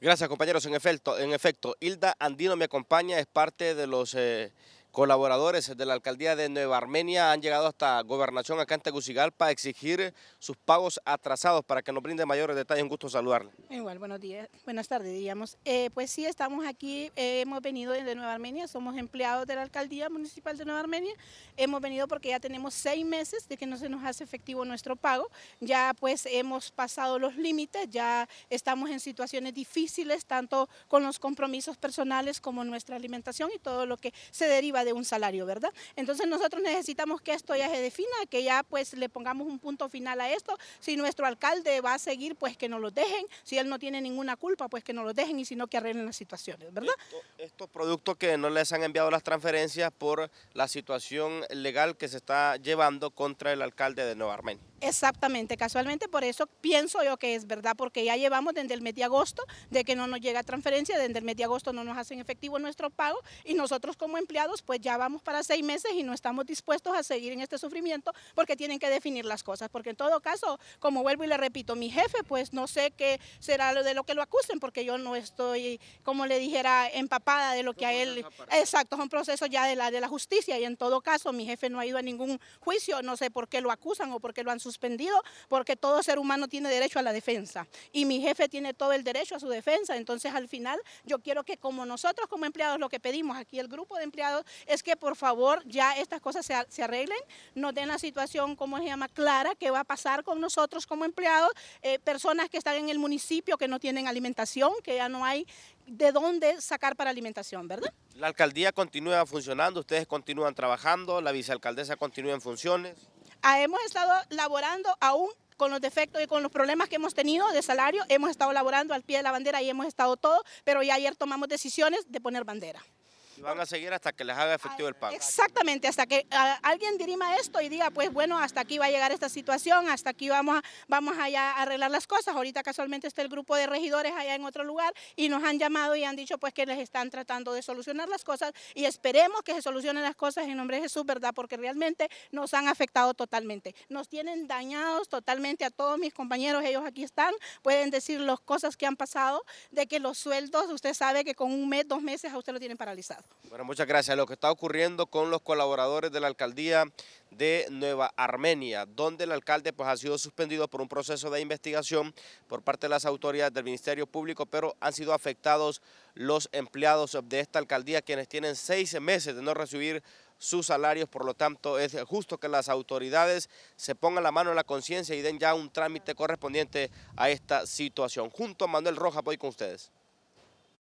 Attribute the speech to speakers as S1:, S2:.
S1: Gracias compañeros, en efecto, en efecto, Hilda Andino me acompaña, es parte de los... Eh, Colaboradores de la alcaldía de Nueva Armenia han llegado hasta Gobernación acá en Tegucigalpa a exigir sus pagos atrasados para que nos brinden mayores detalles. Un gusto saludarle.
S2: Igual, buenos días, buenas tardes, digamos. Eh, pues sí, estamos aquí, eh, hemos venido desde Nueva Armenia, somos empleados de la alcaldía municipal de Nueva Armenia. Hemos venido porque ya tenemos seis meses de que no se nos hace efectivo nuestro pago. Ya pues hemos pasado los límites, ya estamos en situaciones difíciles, tanto con los compromisos personales como nuestra alimentación y todo lo que se deriva de un salario, ¿verdad? Entonces nosotros necesitamos que esto ya se defina, que ya pues le pongamos un punto final a esto. Si nuestro alcalde va a seguir, pues que no lo dejen. Si él no tiene ninguna culpa, pues que no lo dejen y si no, que arreglen las situaciones, ¿verdad?
S1: estos productos que no les han enviado las transferencias por la situación legal que se está llevando contra el alcalde de Nueva Armenia.
S2: Exactamente, casualmente por eso pienso yo que es verdad, porque ya llevamos desde el mes de agosto de que no nos llega transferencia, desde el mes de agosto no nos hacen efectivo nuestro pago y nosotros como empleados pues ya vamos para seis meses y no estamos dispuestos a seguir en este sufrimiento porque tienen que definir las cosas, porque en todo caso, como vuelvo y le repito, mi jefe pues no sé qué será de lo que lo acusen porque yo no estoy, como le dijera, empapada de lo que a él... Exacto, es un proceso ya de la, de la justicia y en todo caso mi jefe no ha ido a ningún juicio, no sé por qué lo acusan o por qué lo han suspendido porque todo ser humano tiene derecho a la defensa y mi jefe tiene todo el derecho a su defensa. Entonces al final yo quiero que como nosotros como empleados lo que pedimos aquí el grupo de empleados es que por favor ya estas cosas se, arreglen, nos den la situación como se llama clara, que va a pasar con nosotros como empleados, eh, personas que están en el municipio que no tienen alimentación, que ya no hay de dónde sacar para alimentación, ¿verdad?
S1: La alcaldía continúa funcionando, ustedes continúan trabajando, la vicealcaldesa continúa en funciones
S2: hemos estado laborando aún con los defectos y con los problemas que hemos tenido de salario, hemos estado laborando al pie de la bandera y hemos estado todo, pero ya ayer tomamos decisiones de poner bandera.
S1: Y van a seguir hasta que les haga efectivo el ah, pago.
S2: Exactamente, hasta que ah, alguien dirima esto y diga, pues bueno, hasta aquí va a llegar esta situación, hasta aquí vamos a, vamos allá a arreglar las cosas. Ahorita casualmente está el grupo de regidores allá en otro lugar y nos han llamado y han dicho pues que les están tratando de solucionar las cosas y esperemos que se solucionen las cosas en nombre de Jesús, ¿verdad? Porque realmente nos han afectado totalmente. Nos tienen dañados totalmente a todos mis compañeros, ellos aquí están, pueden decir las cosas que han pasado, de que los sueldos, usted sabe que con un mes, dos meses a usted lo tienen paralizado.
S1: Bueno, muchas gracias. Lo que está ocurriendo con los colaboradores de la alcaldía de Nueva Armenia, donde el alcalde pues, ha sido suspendido por un proceso de investigación por parte de las autoridades del Ministerio Público, pero han sido afectados los empleados de esta alcaldía, quienes tienen seis meses de no recibir sus salarios, por lo tanto es justo que las autoridades se pongan la mano en la conciencia y den ya un trámite correspondiente a esta situación. Junto a Manuel Rojas voy con ustedes.